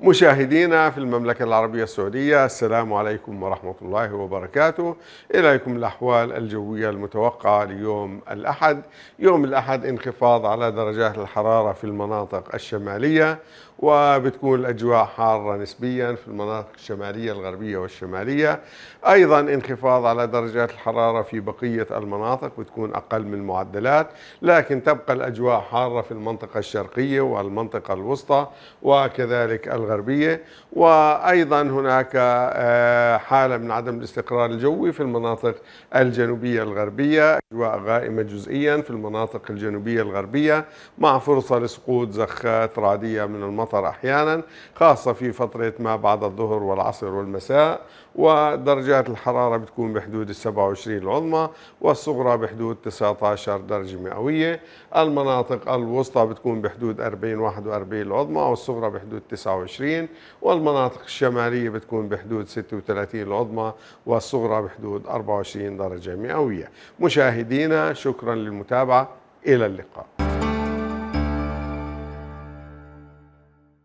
مشاهدينا في المملكة العربية السعودية السلام عليكم ورحمة الله وبركاته إليكم الأحوال الجوية المتوقعة ليوم الأحد يوم الأحد انخفاض على درجات الحرارة في المناطق الشمالية وبتكون الأجواء حارة نسبيا في المناطق الشمالية الغربية والشمالية أيضا انخفاض على درجات الحرارة في بقية المناطق بتكون أقل من المعدلات لكن تبقى الأجواء حارة في المنطقة الشرقية والمنطقة الوسطى وكذلك الغربية الغربية وأيضا هناك آه، حالة من عدم الاستقرار الجوي في المناطق الجنوبية الغربية أجواء غائمة جزئيا في المناطق الجنوبية الغربية مع فرصة لسقوط زخات رعدية من المطر أحيانا خاصة في فترة ما بعد الظهر والعصر والمساء ودرجات الحرارة بتكون بحدود ال 27 العظمى والصغرى بحدود 19 درجة مئوية المناطق الوسطى بتكون بحدود 40 41 العظمى والصغرى بحدود 29 25 والمناطق الشمالية بتكون بحدود 36 العظمى والصغرى بحدود 24 درجة مئوية مشاهدينا شكرا للمتابعة إلى اللقاء